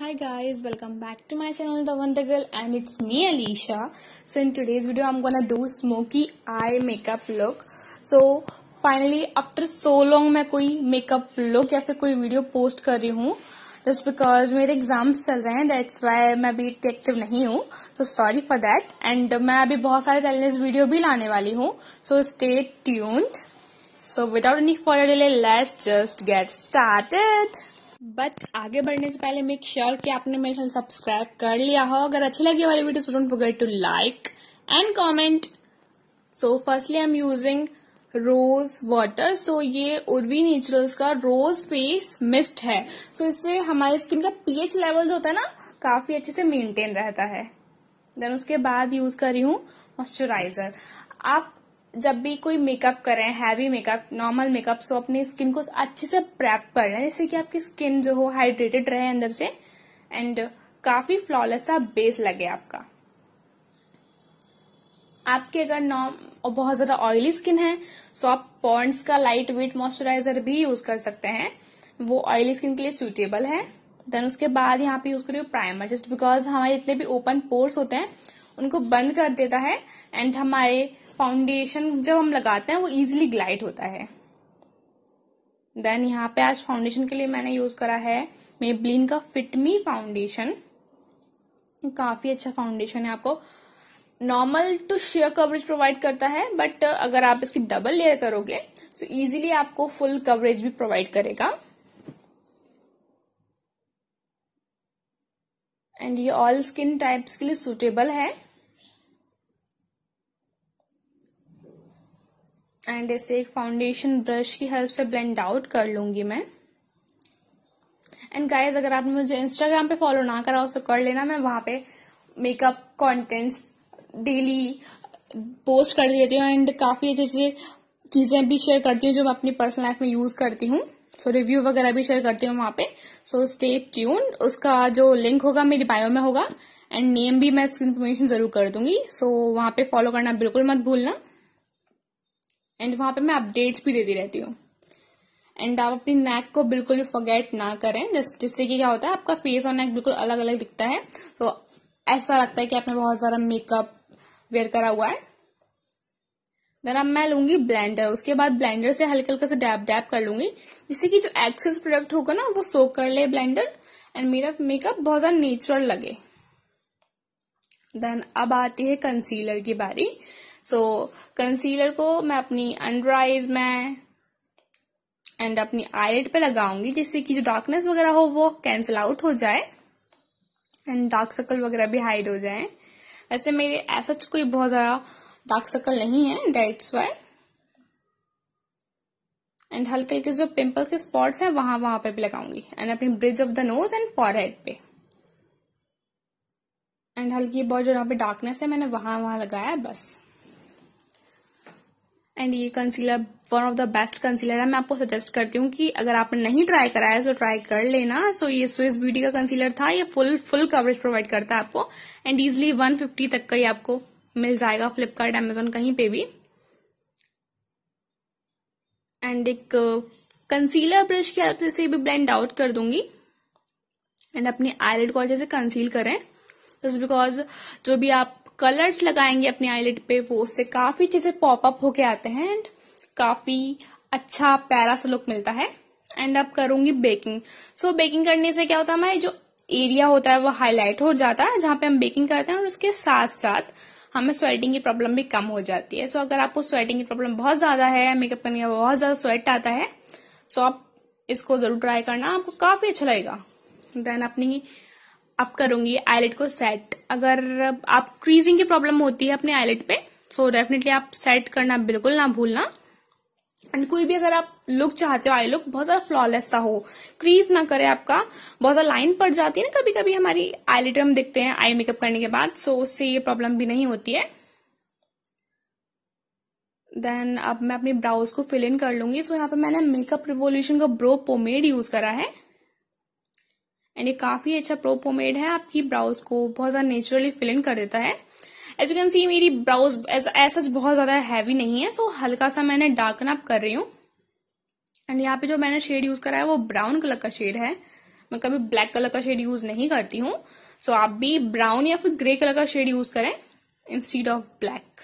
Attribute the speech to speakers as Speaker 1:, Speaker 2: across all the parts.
Speaker 1: hi guys welcome back to my channel the wonder girl and it's me alicia so in today's video i'm gonna do smoky eye makeup look so finally after so long मैं कोई makeup look या फिर कोई video post कर रही हूँ just because मेरे exams चल रहे हैं दैट्स वाई मैं अभी इतनी एक्टिव नहीं हूँ so sorry for that and मैं अभी बहुत सारे चैलेंजेस वीडियो भी लाने वाली हूँ so stay tuned so without any for delay let's just get started but आगे बढ़ने से पहले मेक श्योर sure कि आपने मेरे चैनल सब्सक्राइब कर लिया हो अगर अच्छी लगी वाले video so don't forget to like and comment so firstly I am using rose water so ये उर्वी नेचुरल्स का रोज फेस मिस्ट है सो so, इससे हमारे स्किन का पीएच लेवल जो होता है ना काफी अच्छे से मेंटेन रहता है देन उसके बाद यूज कर रही हूं मॉइस्चराइजर आप जब भी कोई मेकअप करें heavy makeup normal makeup so अपनी स्किन को अच्छे से प्रेप कर रहे हैं जिससे कि आपकी स्किन जो हो हाइड्रेटेड रहे अंदर से एंड काफी फ्लॉलेस सा बेस लगे आपका आपके अगर नॉर्म बहुत ज्यादा ऑयली स्किन है सो आप पॉन्ड्स का लाइट वेट मॉइस्चराइजर भी यूज कर सकते हैं वो ऑयली स्किन के लिए सुटेबल है देन उसके बाद यहाँ पे यूज करिए प्राइमर जस्ट बिकॉज हमारे जितने भी ओपन पोर्स होते हैं उनको बंद कर देता है एंड हमारे फाउंडेशन जब हम लगाते हैं वो इजिली ग्लाइड होता है देन यहाँ पे आज फाउंडेशन के लिए मैंने यूज करा है मेबलिन का फिटमी फाउंडेशन काफी अच्छा फाउंडेशन है आपको normal to sheer coverage provide करता है बट अगर आप इसकी डबल लेयर करोगे तो इजीली आपको फुल कवरेज भी प्रोवाइड करेगा एंड ये ऑल स्किन टाइप्स के लिए सुटेबल है एंड इसे एक फाउंडेशन ब्रश की हेल्प से ब्लेंड आउट कर लूंगी मैं एंड गाइज अगर आपने मुझे इंस्टाग्राम पे फॉलो ना करा उसे तो कर लेना मैं वहां पे मेकअप कंटेंट्स डेली पोस्ट कर देती हूँ एंड काफी अच्छी अच्छी चीजें भी शेयर करती हूँ जो मैं अपनी पर्सनल लाइफ में यूज करती हूँ सो रिव्यू वगैरह भी शेयर करती हूँ वहां पे सो स्टे ट्यून उसका जो लिंक होगा मेरी बायो में होगा एंड नेम भी मैं इसकी इन्फॉर्मेशन जरूर कर दूंगी सो so, वहां पे फॉलो करना बिल्कुल मत भूलना एंड वहां पे मैं अपडेट्स भी देती रहती हूँ एंड आप अपनी नेक को बिल्कुल भी फॉरगेट ना करें जिससे कि क्या होता है आपका फेस और नेक बिल्कुल अलग अलग दिखता है तो ऐसा लगता है कि आपने बहुत सारा मेकअप वेयर करा हुआ है देन अब मैं लूंगी ब्लेंडर उसके बाद ब्लेंडर से हल्के हल्के से डैप डैप कर लूंगी जिससे कि जो एक्सेस प्रोडक्ट होगा ना वो सो कर ले ब्लेंडर एंड मेरा मेकअप बहुत ज्यादा नेचुरल लगे देन अब आती है कंसीलर की बारी सो so, कंसीलर को मैं अपनी अंडर आईज में एंड अपनी आईलेट पे लगाऊंगी जिससे कि जो डार्कनेस वगैरह हो वो कैंसिल आउट हो जाए एंड डार्क सर्कल वगैरह भी हाइड हो जाए वैसे मेरे ऐसा तो कोई बहुत ज़्यादा डार्क सर्कल नहीं है डेट्स वाई एंड हल्के हल्के जो पिंपल के स्पॉट्स हैं वहां वहां पे भी लगाऊंगी एंड अपनी bridge of the nose and forehead पे एंड हल्की बहुत जो यहाँ पे डार्कनेस है मैंने वहां वहां लगाया बस एंड ये concealer one of the best concealer है मैं आपको सजेस्ट करती हूँ कि अगर आपने नहीं ट्राई कराया तो ट्राई कर लेना सो so, ये स्विस ब्यूटी का कंसीलर था ये फुल फुल कवरेज प्रोवाइड करता है आपको एंड इजिली 150 तक का ही आपको मिल जाएगा फ्लिपकार्ट एमेजोन कहीं पे भी एंड एक कंसीलर uh, ब्रश की हेल्प से भी ब्लेंड आउट कर दूंगी एंड अपनी आईलेट को अच्छे से कंसील करें जस्ट बिकॉज जो भी आप कलर्स लगाएंगे अपने आईलेट पे वो उससे काफी चीजें पॉपअप होके आते हैं एंड काफी अच्छा प्यारा सा लुक मिलता है एंड अब करूंगी बेकिंग सो so, बेकिंग करने से क्या होता है हमारे जो एरिया होता है वो हाईलाइट हो जाता है जहां पे हम बेकिंग करते हैं और उसके साथ साथ हमें स्वेटिंग की प्रॉब्लम भी कम हो जाती है सो so, अगर आपको स्वेटिंग की प्रॉब्लम बहुत ज्यादा है मेकअप करने का बहुत ज्यादा स्वेट आता है सो so, आप इसको जरूर ट्राई करना आपको काफी अच्छा लगेगा देन अपनी अब करूंगी आईलेट को सेट अगर आप क्रीजिंग की प्रॉब्लम होती है अपने आईलेट पे सो so डेफिनेटली आप सेट करना बिल्कुल ना भूलना एंड कोई भी अगर आप लुक चाहते हो आई लुक बहुत ज्यादा फ्लॉलेस सा हो क्रीज ना करे आपका बहुत ज्यादा लाइन पड़ जाती है ना कभी कभी हमारी आईलेट हम देखते हैं आई मेकअप करने के बाद सो so उससे ये प्रॉब्लम भी नहीं होती है देन अब मैं अपनी ब्राउज को फिल इन कर लूंगी सो so, यहाँ पे मैंने मेकअप रिवोल्यूशन का ब्रो पोमेड यूज करा है एंड ये काफी अच्छा प्रो पोमेड है आपकी ब्राउज को बहुत ज्यादा नेचुरली फिल इन कर देता है एज यू कैन सी मेरी ब्राउज ऐसा बहुत ज्यादा हैवी नहीं है सो so हल्का सा मैंने डार्कन अप कर रही हूँ एंड यहाँ पे जो मैंने शेड यूज करा है वो ब्राउन कलर का शेड है मैं कभी ब्लैक कलर का शेड यूज नहीं करती हूँ सो so आप भी ब्राउन या फिर ग्रे कलर का शेड यूज करें इंस्टीड ऑफ ब्लैक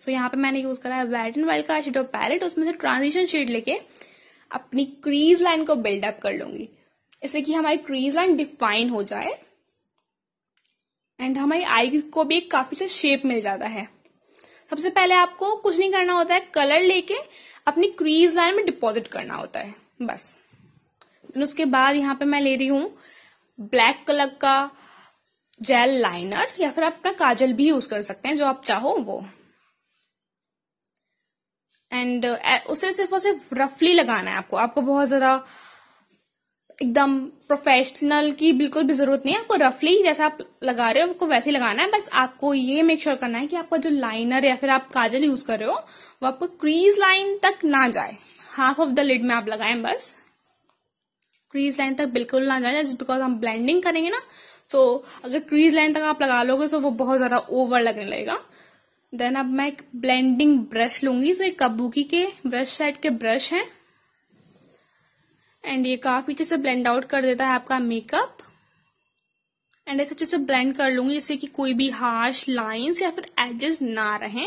Speaker 1: सो यहाँ पे मैंने यूज करा है वेट एंड वाइट का शेड ऑफ पैलेट उसमें से ट्रांजिशन शेड लेके अपनी क्रीज लाइन को बिल्डअप कर लूंगी इससे कि हमारी क्रीज लाइन डिफाइन हो जाए एंड हमारी आई को भी काफी अच्छा शेप मिल जाता है सबसे पहले आपको कुछ नहीं करना होता है कलर लेके अपनी क्रीज लाइन में डिपॉजिट करना होता है बस उसके बाद यहां पे मैं ले रही हूं ब्लैक कलर का जेल लाइनर या फिर आप अपना काजल भी यूज कर सकते हैं जो आप चाहो वो एंड uh, उसे सिर्फ और सिर्फ रफली लगाना है आपको आपको बहुत ज्यादा एकदम प्रोफेशनल की बिल्कुल भी जरूरत नहीं है आपको रफली जैसा आप लगा रहे हो आपको वैसे ही लगाना है बस आपको ये मेक श्योर sure करना है कि आपका जो लाइनर या फिर आप काजल यूज कर रहे हो वो आपको क्रीज लाइन तक ना जाए हाफ ऑफ द लिड में आप लगाएं बस क्रीज लाइन तक बिल्कुल ना जाए जस्ट बिकॉज हम ब्लेंडिंग करेंगे ना सो तो so, अगर क्रीज लाइन तक आप लगा लोगे तो वो बहुत ज्यादा ओवर लगने लगेगा देन अब मैं एक ब्लेंडिंग ब्रश लूंगी सो so, एक कबूकी के ब्रश सेट के ब्रश है एंड ये काफी अच्छे से ब्लेंड आउट कर देता है आपका मेकअप एंड ऐसे अच्छे से ब्लेंड कर लूंगी जिससे कि कोई भी हार्श लाइंस या फिर एजेस ना रहे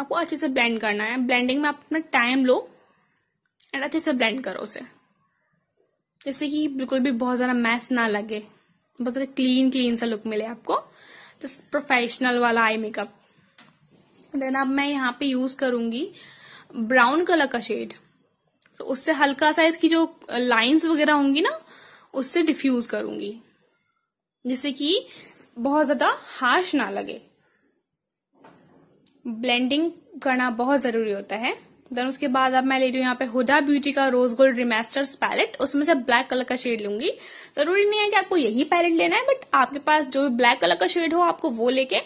Speaker 1: आपको अच्छे से ब्लेंड करना है ब्लेंडिंग में आप अपना टाइम लो एंड अच्छे से ब्लेंड करो उसे जैसे कि बिल्कुल भी बहुत ज़्यादा मैस ना लगे बहुत ज़्यादा क्लीन क्लीन सा लुक मिले आपको तो प्रोफेशनल वाला आई मेकअप देन अब मैं यहाँ पे यूज़ करूंगी ब्राउन कलर का शेड तो उससे हल्का सा इसकी जो लाइंस वगैरह होंगी ना उससे डिफ्यूज करूंगी जिससे कि बहुत ज्यादा हार्श ना लगे ब्लेंडिंग करना बहुत जरूरी होता है देन उसके बाद अब मैं ले रही हूँ यहाँ पे हुडा ब्यूटी का रोज गोल्ड रिमेस्टर्स पैलेट उसमें से ब्लैक कलर का शेड लूंगी जरूरी नहीं है कि आपको यही पैलेट लेना है बट आपके पास जो ब्लैक कलर का शेड हो आपको वो लेके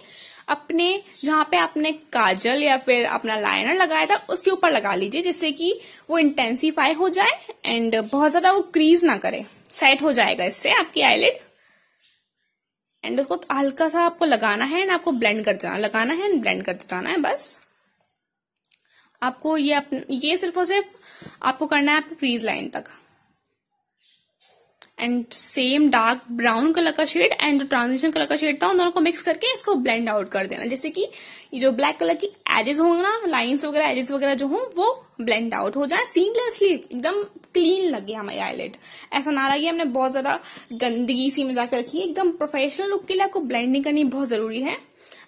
Speaker 1: अपने जहां पे आपने काजल या फिर अपना लाइनर लगाया था उसके ऊपर लगा लीजिए जिससे कि वो इंटेंसीफाई हो जाए एंड बहुत ज्यादा वो क्रीज ना करे सेट हो जाएगा इससे आपकी आईलेट एंड उसको हल्का सा आपको लगाना है एंड आपको ब्लेंड कर देना लगाना है एंड ब्लेंड कर जाना है बस आपको ये ये सिर्फ और सिर्फ आपको करना है आपकी क्रीज लाइन तक and same dark brown colour का शेड एंड जो ट्रांजिशन कलर का शेड था उन दोनों को मिक्स करके इसको ब्लेंड आउट कर देना जैसे कि ये जो ब्लैक कलर की एजेस होंगे ना लाइन्स वगैरह एजेस वगैरह जो हो वो ब्लेंड आउट हो जाए सीमलेसली एकदम क्लीन लगे हमारी आईलेट ऐसा ना लगे हमने बहुत ज्यादा गंदगी सी में जाकर रखी एकदम प्रोफेशनल लुक के लिए आपको ब्लेंडिंग करनी बहुत जरूरी है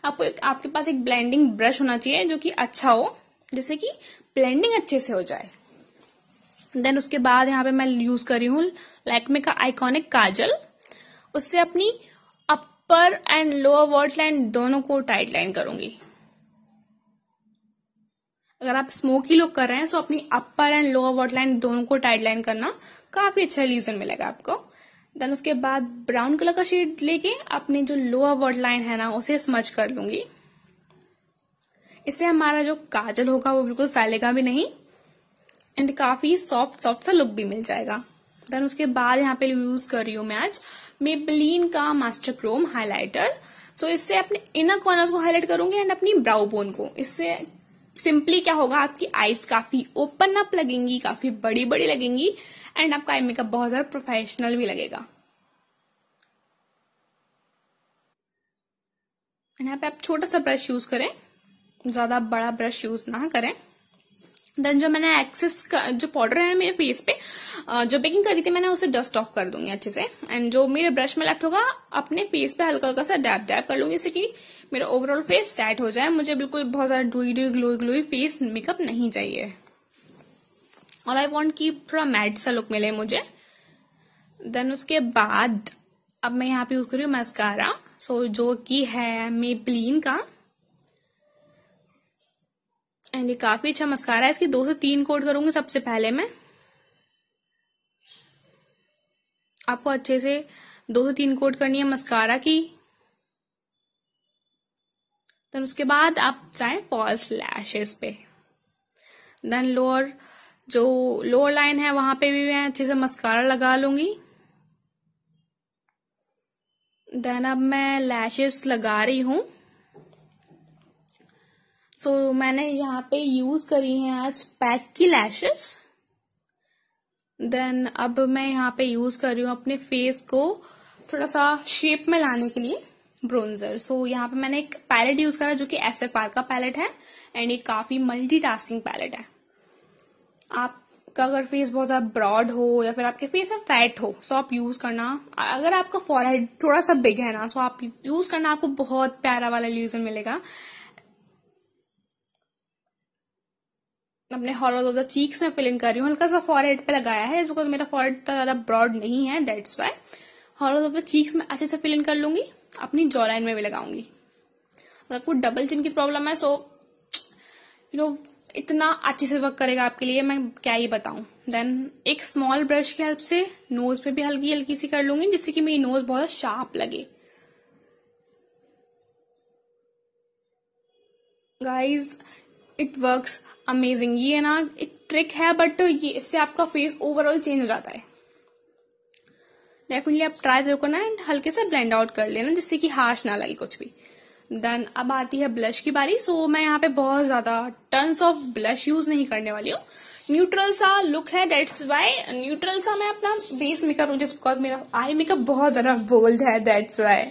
Speaker 1: आपको एक, आपके पास एक ब्लेंडिंग ब्रश होना चाहिए जो कि अच्छा हो जैसे कि ब्लेंडिंग अच्छे से हो जाए देन उसके बाद यहाँ पे मैं यूज कर रही हूँ लैकमे का आइकॉनिक काजल उससे अपनी अपर एंड लोअर वर्ड लाइन दोनों को टाइट लाइन करूंगी अगर आप स्मोकी लुक कर रहे हैं तो अपनी अपर एंड लोअर वर्ड लाइन दोनों को टाइट लाइन करना काफी अच्छा रिलीजन मिलेगा आपको देन उसके बाद ब्राउन कलर का शेड लेके अपनी जो लोअर वर्ड लाइन है ना उसे स्मच कर लूंगी इससे हमारा जो काजल होगा वो बिल्कुल फैलेगा भी नहीं एंड काफी सॉफ्ट सॉफ्ट सा लुक भी मिल जाएगा देन उसके बाद यहाँ पे यूज कर रही हूँ मैं आज मेबलिन का मास्टर क्रोम हाइलाइटर सो इससे अपने इनर कॉर्नर को हाईलाइट करूंगी एंड अपनी ब्राउ बोन को इससे सिंपली क्या होगा आपकी आईज काफी ओपन अप लगेंगी काफी बड़ी बड़ी लगेंगी एंड आपका आई मेकअप बहुत ज्यादा प्रोफेशनल भी लगेगा यहाँ पे आप छोटा सा ब्रश यूज करें ज्यादा बड़ा ब्रश यूज ना करें देन जो मैंने एक्सेस जो पाउडर है मेरे फेस पे जो बेकिंग करी थी मैंने उसे डस्ट ऑफ कर दूंगी अच्छे से एंड जो मेरे ब्रश में लेफ्ट होगा अपने फेस पे हल्का हल्का सा डैप डैप कर लूंगी इससे कि मेरा ओवरऑल फेस सेट हो जाए मुझे बिल्कुल बहुत ज्यादा dewy dewy glowy glowy face makeup नहीं चाहिए और आई वॉन्ट की थोड़ा मैट सा लुक मिले मुझे देन उसके बाद अब मैं यहाँ पे यूज कर रही हूँ मस्कारा सो so, जो कि है मे प्लीन का एंड ये काफी अच्छा मस्कारा है इसके दो से तीन कोट करूंगी सबसे पहले मैं आपको अच्छे से दो से तीन कोट करनी है मस्कारा की देन उसके बाद आप जाए फॉल्स लैशेस पे देन लोअर जो लोअर लाइन है वहां पे भी मैं अच्छे से मस्कारा लगा लूंगी देन अब मैं लैशेस लगा रही हूं सो so, मैंने यहाँ पे यूज करी है आज पैक की लैशेस देन अब मैं यहाँ पे यूज कर रही हूँ अपने फेस को थोड़ा सा शेप में लाने के लिए ब्रोन्जर सो so, यहाँ पे मैंने एक पैलेट यूज करा जो कि एस एफ आर का पैलेट है एंड ये काफी मल्टी टास्किंग पैलेट है आपका अगर फेस बहुत ज्यादा ब्रॉड हो या फिर आपके फेस में फैट हो सो आप यूज करना अगर आपका फॉरहेड थोड़ा सा बिग है ना सो आप यूज करना आपको बहुत प्यारा वाला ल्यूजन मिलेगा अपने हॉल ऑफ द चीक्स में फिलिंग कर रही हूँ हल्का सा फॉरहेड पे लगाया है बिकॉज तो मेरा फॉरहेड इतना ज्यादा ब्रॉड नहीं है that's why hollow of the cheeks में अच्छे से फिलिंग कर लूंगी अपनी जॉ लाइन में भी लगाऊंगी अगर आपको डबल चिन की प्रॉब्लम है सो यू नो इतना अच्छे से वर्क करेगा आपके लिए मैं क्या ही बताऊं देन एक स्मॉल ब्रश की हेल्प से नोज पे भी हल्की हल्की सी कर लूंगी जिससे कि मेरी नोज बहुत शार्प लगे गाइज इट वर्क्स अमेजिंग ये ना एक ट्रिक है बट ये इससे आपका फेस ओवरऑल चेंज हो जाता है डेफिनेटली आप ट्राई जरूर करना एंड हल्के से ब्लेंड आउट कर लेना जिससे कि हार्श ना लगे कुछ भी देन अब आती है ब्लश की बारी सो so, मैं यहाँ पे बहुत ज्यादा टन ऑफ ब्लश यूज नहीं करने वाली हूँ न्यूट्रल सा लुक है डेट्स वाई न्यूट्रल सा मैं अपना बेस मेकअप हूँ जिस बिकॉज मेरा आई मेकअप बहुत ज्यादा बोल्ड है डेट्स वाई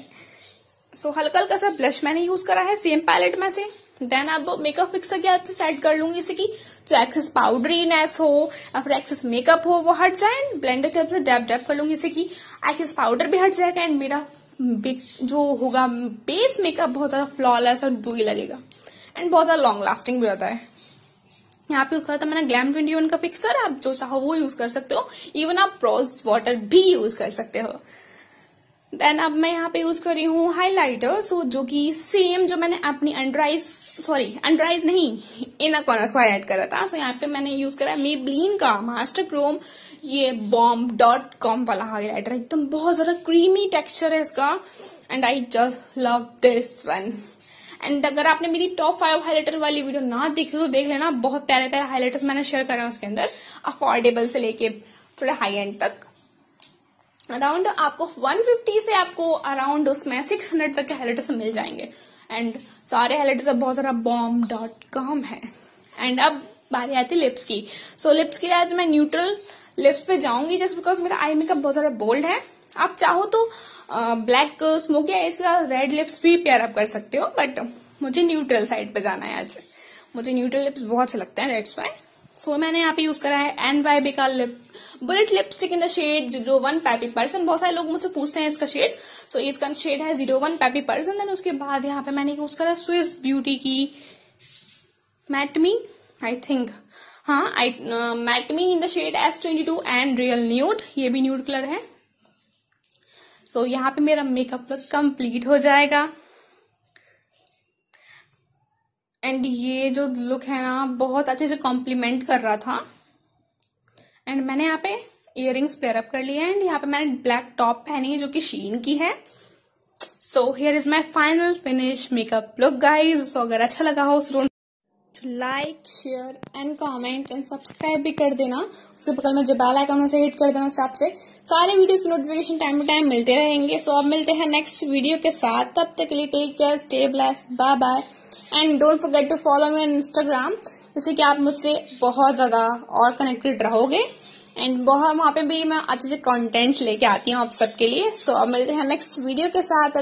Speaker 1: सो हल्का हल्का सा ब्लश मैंने यूज करा है सेम पैलेट में से देन आप मेकअप फिक्सर की आप सेट कर लूंगी इसे की जो एक्सेस पाउडरीनेस हो या फिर एक्सेस मेकअप हो वो हट जाए एंड ब्लेंडर के से डैप डैप कर लूंगी इसे की एक्सेस पाउडर भी हट जाएगा एंड मेरा जो होगा बेस मेकअप बहुत ज्यादा फ्लॉलेस और डूई लगेगा एंड बहुत ज्यादा लॉन्ग लास्टिंग भी होता है यहाँ पे यूज करा था मैंने ग्लैम ट्वेंटी वन का फिक्सर आप जो चाहो वो यूज कर सकते हो इवन आप प्रोज वाटर भी यूज कर सकते हो देन अब मैं यहाँ पे यूज कर रही हूँ हाईलाइटर सो जो कि सेम जो मैंने अपनी अंडराइज सॉरी अंडराइज नहीं इन अ कॉर्नर्स को हाईलाइट करा था सो so, यहाँ पे मैंने यूज करा मेबलिन का मास्टर क्रोम ये बॉम्ब डॉट कॉम वाला हाईलाइटर एकदम बहुत ज्यादा क्रीमी टेक्सचर है इसका and I just love this one and अगर आपने मेरी टॉप फाइव हाईलाइटर वाली वीडियो ना देखी तो देख लेना बहुत प्यारे प्यारे हाईलाइटर्स मैंने शेयर करा उसके अंदर अफोर्डेबल से लेके थोड़े हाई एंड तक अराउंड आपको 150 से आपको अराउंड उसमें 600 तक के हेलेटर्स मिल जाएंगे एंड सारे हेलेटर्स अब बहुत सारा बॉम डॉट कॉम है एंड अब बारी आती लिप्स की सो so, लिप्स के लिए आज मैं न्यूट्रल लिप्स पे जाऊंगी जस्ट बिकॉज मेरा आई मेकअप बहुत ज्यादा बोल्ड है आप चाहो तो ब्लैक स्मोकी आईज के साथ रेड लिप्स भी पेयर अप कर सकते हो बट मुझे न्यूट्रल साइड पे जाना है आज मुझे न्यूट्रल लिप्स बहुत अच्छे लगते हैं डेट्स वाई सो so, मैंने यहाँ पे यूज करा है एंड वाई बी का lip bullet lipstick in the shade zero one peppy person बहुत सारे लोग मुझसे पूछते हैं इसका शेड सो so, इसका शेड है zero one peppy person then उसके बाद यहाँ पे मैंने यूज करा स्विस ब्यूटी की मैटमी आई थिंक हाँ I matte me in the shade S twenty two and real nude ये भी न्यूड कलर है सो so, यहाँ पे मेरा मेकअप कंप्लीट हो जाएगा एंड ये जो लुक है ना बहुत अच्छे से कॉम्प्लीमेंट कर रहा था एंड मैंने यहाँ पे इयर रिंग्स पेयरअप कर लिया एंड यहाँ पे मैंने ब्लैक टॉप पहनी है जो कि शीन की है so here is my final finish makeup look guys so अगर अच्छा लगा हो उस like share and comment and subscribe भी कर देना उसके बगल में जो बेल आइकन उसे हिट कर देना उससे आपसे सारे वीडियोज की नोटिफिकेशन टाइम टू टाइम मिलते रहेंगे सो so, अब मिलते हैं नेक्स्ट वीडियो के साथ तब तक के लिए take care stay blessed bye bye and don't forget to follow me on Instagram जिससे कि आप मुझसे बहुत ज्यादा और कनेक्टेड रहोगे एंड बहुत वहां पे भी मैं अच्छे अच्छे कॉन्टेंट्स लेके आती हूँ आप सबके लिए सो so, अब मिलते हैं नेक्स्ट वीडियो के साथ